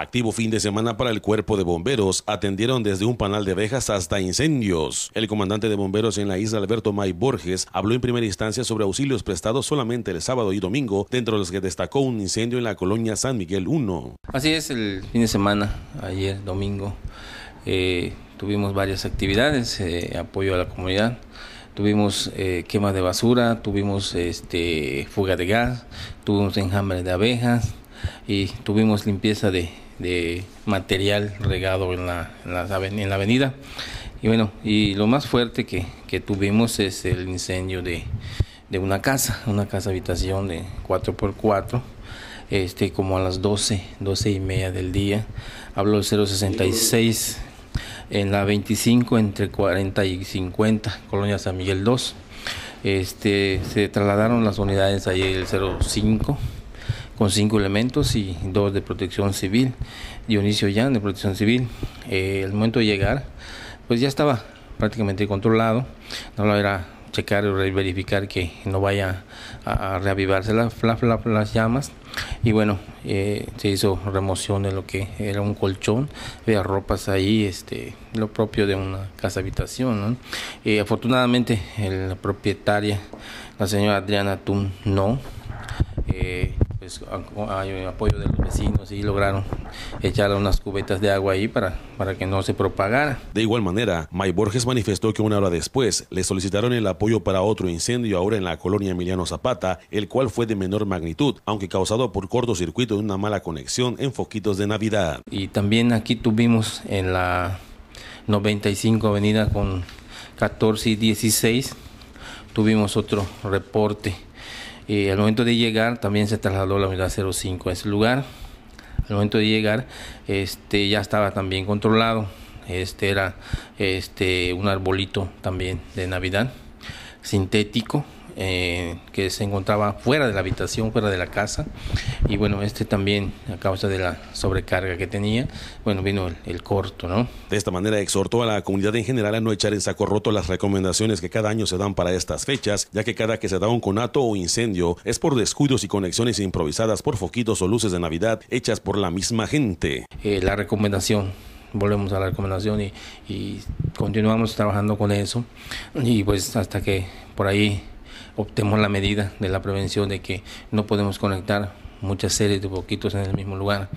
Activo fin de semana para el cuerpo de bomberos. Atendieron desde un panal de abejas hasta incendios. El comandante de bomberos en la isla Alberto May Borges habló en primera instancia sobre auxilios prestados solamente el sábado y domingo, dentro de los que destacó un incendio en la colonia San Miguel 1. Así es, el fin de semana, ayer domingo, eh, tuvimos varias actividades, eh, apoyo a la comunidad tuvimos eh, quema de basura, tuvimos este, fuga de gas, tuvimos enjambre de abejas y tuvimos limpieza de, de material regado en la, en la, avenida. Y bueno, y lo más fuerte que, tuvimos es el incendio de, una casa, una casa habitación de 4x4, este, como a las 12, 12 y media del día. Hablo del 066 en la 25 entre 40 y 50, Colonia San Miguel 2. Este, se trasladaron las unidades ahí el 05 con cinco elementos y dos de protección civil, Dionisio Yan de protección civil. el eh, momento de llegar, pues ya estaba prácticamente controlado, no lo era checar o verificar que no vaya a, reavivarse las, las llamas. Y bueno, eh, se hizo remoción de lo que era un colchón, de ropas ahí, este, lo propio de una casa habitación. Eh, afortunadamente, la propietaria, la señora Adriana Tum, no. Pues, hay apoyo de los vecinos y lograron echar unas cubetas de agua ahí para, para que no se propagara. De igual manera, May Borges manifestó que una hora después le solicitaron el apoyo para otro incendio ahora en la colonia Emiliano Zapata, el cual fue de menor magnitud, aunque causado por cortocircuito y una mala conexión en foquitos de Navidad. Y también aquí tuvimos en la 95 Avenida con 14 y 16, tuvimos otro reporte y al momento de llegar también se trasladó la unidad 05 a ese lugar. Al momento de llegar este, ya estaba también controlado. Este era este, un arbolito también de Navidad sintético eh, que se encontraba fuera de la habitación, fuera de la casa. Y bueno, este también, a causa de la sobrecarga que tenía, bueno, vino el, corto, ¿no? De esta manera exhortó a la comunidad en general a no echar en saco roto las recomendaciones que cada año se dan para estas fechas, ya que cada que se da un conato o incendio es por descuidos y conexiones improvisadas por foquitos o luces de Navidad hechas por la misma gente. Eh, la recomendación volvemos a la recomendación y, y, continuamos trabajando con eso y pues hasta que por ahí optemos la medida de la prevención de que no podemos conectar muchas series de poquitos en el mismo lugar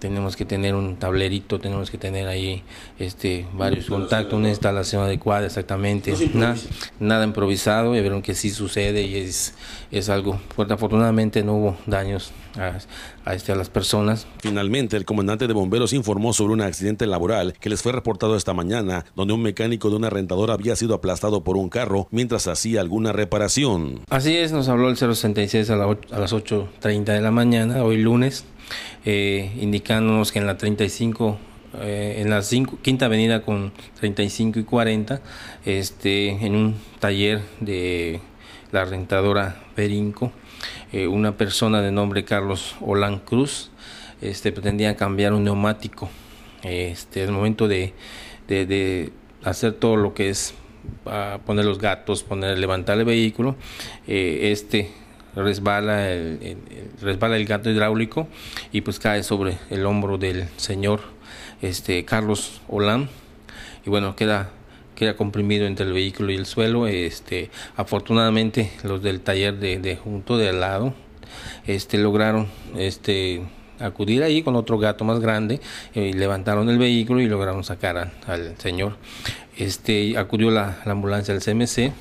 tenemos que tener un tablerito, tenemos que tener ahí este varios contactos, una instalación adecuada, exactamente. nada, improvisado, y vieron que sí sucede y es, es algo. Pues, afortunadamente no hubo daños a, este, las personas. Finalmente, el comandante de bomberos informó sobre un accidente laboral que les fue reportado esta mañana, donde un mecánico de una rentadora había sido aplastado por un carro mientras hacía alguna reparación. Así es, nos habló el 066 a las 8.30 de la mañana, hoy lunes eh, indicándonos que en la 35 eh, en la quinta avenida con 35 y 40 este en un taller de la rentadora Berinco eh, una persona de nombre Carlos Olan Cruz este pretendía cambiar un neumático este el momento de, de, hacer todo lo que es ah, poner los gatos, poner, levantar el vehículo. Eh, este resbala el, resbala el gato hidráulico y pues cae sobre el hombro del señor este Carlos Olan y bueno queda queda comprimido entre el vehículo y el suelo este afortunadamente los del taller de, junto de al lado este lograron este acudir ahí con otro gato más grande eh, y levantaron el vehículo y lograron sacar al señor este acudió la, la ambulancia del CMC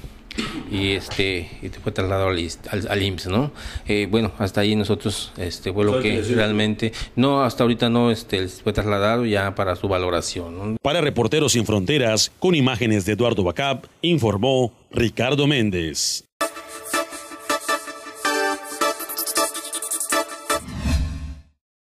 y este fue trasladado al, IMSS, ¿no? Eh, bueno, hasta ahí nosotros, este fue lo que realmente, no, hasta ahorita no, este fue trasladado ya para su valoración. Para Reporteros Sin Fronteras, con imágenes de Eduardo Bacab, informó Ricardo Méndez.